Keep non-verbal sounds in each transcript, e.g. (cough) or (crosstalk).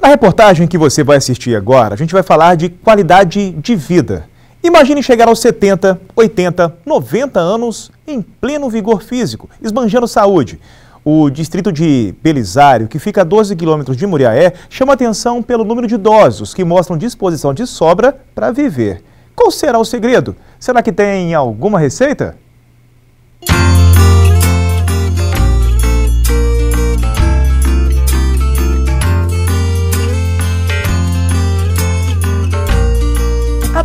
Na reportagem que você vai assistir agora, a gente vai falar de qualidade de vida. Imagine chegar aos 70, 80, 90 anos em pleno vigor físico, esbanjando saúde. O distrito de Belisário, que fica a 12 quilômetros de Muriaé, chama atenção pelo número de idosos que mostram disposição de sobra para viver. Qual será o segredo? Será que tem alguma receita?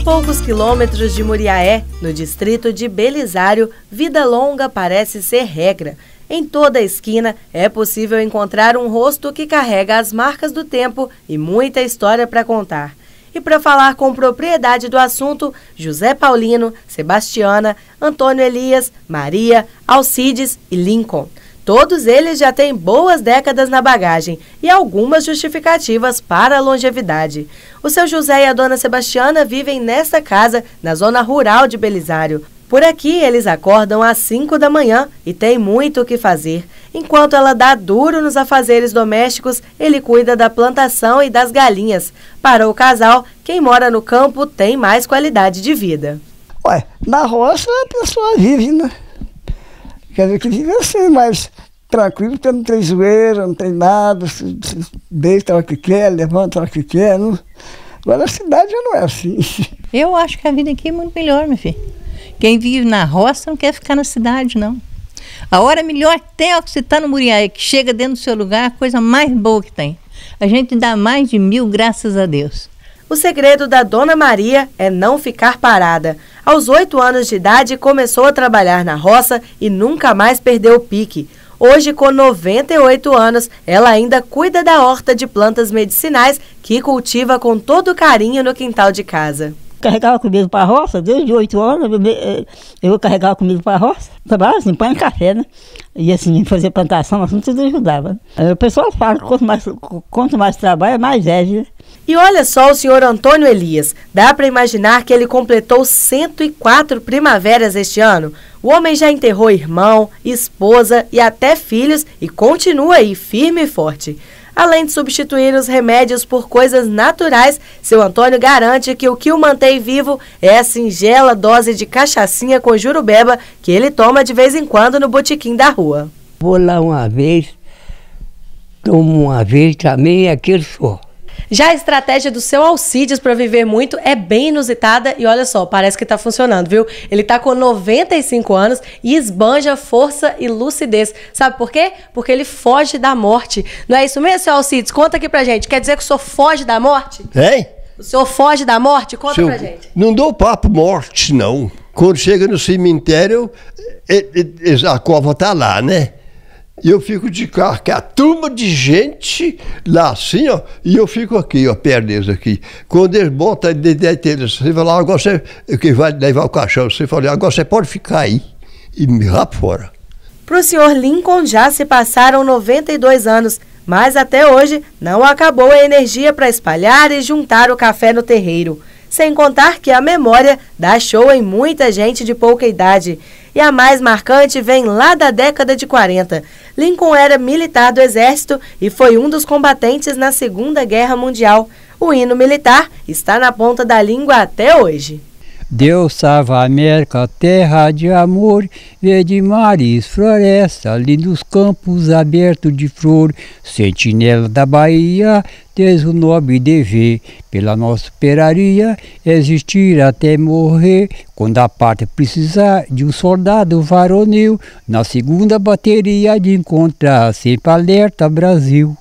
poucos quilômetros de Muriaé, no distrito de Belisário, vida longa parece ser regra. Em toda a esquina é possível encontrar um rosto que carrega as marcas do tempo e muita história para contar. E para falar com propriedade do assunto, José Paulino, Sebastiana, Antônio Elias, Maria, Alcides e Lincoln. Todos eles já têm boas décadas na bagagem e algumas justificativas para a longevidade. O seu José e a dona Sebastiana vivem nessa casa, na zona rural de Belisário. Por aqui, eles acordam às 5 da manhã e tem muito o que fazer. Enquanto ela dá duro nos afazeres domésticos, ele cuida da plantação e das galinhas. Para o casal, quem mora no campo tem mais qualidade de vida. Ué, na roça a pessoa vive, né? Quer dizer, que devia assim, ser mais tranquilo, porque não tem zoeira, não tem nada, deita o que quer, levanta o que quer. Não... Agora a cidade já não é assim. (laughs) Eu acho que a vida aqui é muito melhor, meu filho. Quem vive na roça não quer ficar na cidade, não. A hora melhor que tem é que você está no Muriaé, que chega dentro do seu lugar, a coisa mais boa que tem. A gente dá mais de mil, graças a Deus. O segredo da Dona Maria é não ficar parada. Aos oito anos de idade, começou a trabalhar na roça e nunca mais perdeu o pique. Hoje, com 98 anos, ela ainda cuida da horta de plantas medicinais que cultiva com todo carinho no quintal de casa. Carregava comigo para a roça, desde 8 horas eh, eu carregava comigo para a roça. Trabalhava assim, pão e café, né? E assim, fazer plantação, assim, tudo ajudava. Né? O pessoal fala que quanto mais, quanto mais trabalha, mais deve, né? E olha só o senhor Antônio Elias. Dá para imaginar que ele completou 104 primaveras este ano? O homem já enterrou irmão, esposa e até filhos e continua aí firme e forte. Além de substituir os remédios por coisas naturais, seu Antônio garante que o que o mantém vivo é a singela dose de cachaçinha com jurubeba que ele toma de vez em quando no botequim da rua. Vou lá uma vez, tomo uma vez também e aquilo só. Já a estratégia do seu Alcides para viver muito é bem inusitada e olha só, parece que está funcionando, viu? Ele está com 95 anos e esbanja força e lucidez. Sabe por quê? Porque ele foge da morte. Não é isso mesmo, seu Alcides? Conta aqui pra gente. Quer dizer que o senhor foge da morte? Hein? O senhor foge da morte? Conta senhor, pra gente. Não dou papo morte, não. Quando chega no cemitério, é, é, é, a cova tá lá, né? E eu fico de carro, que é a turma de gente lá assim, ó, e eu fico aqui, ó, pernas aqui. Quando eles botam de detener, você fala, ah, agora você, que vai levar o caixão, você fala, ah, agora você pode ficar aí e me lá fora. Para o senhor Lincoln já se passaram 92 anos, mas até hoje não acabou a energia para espalhar e juntar o café no terreiro. Sem contar que a memória dá show em muita gente de pouca idade e a mais marcante vem lá da década de 40. Lincoln era militar do Exército e foi um dos combatentes na Segunda Guerra Mundial. O hino militar está na ponta da língua até hoje. Deus salva a América, terra de amor, verde mares, floresta, lindos campos abertos de flor, sentinela da Bahia, tens o nobre dever, pela nossa peraria, existir até morrer, quando a parte precisar de um soldado varonil, na segunda bateria de encontrar sempre alerta Brasil.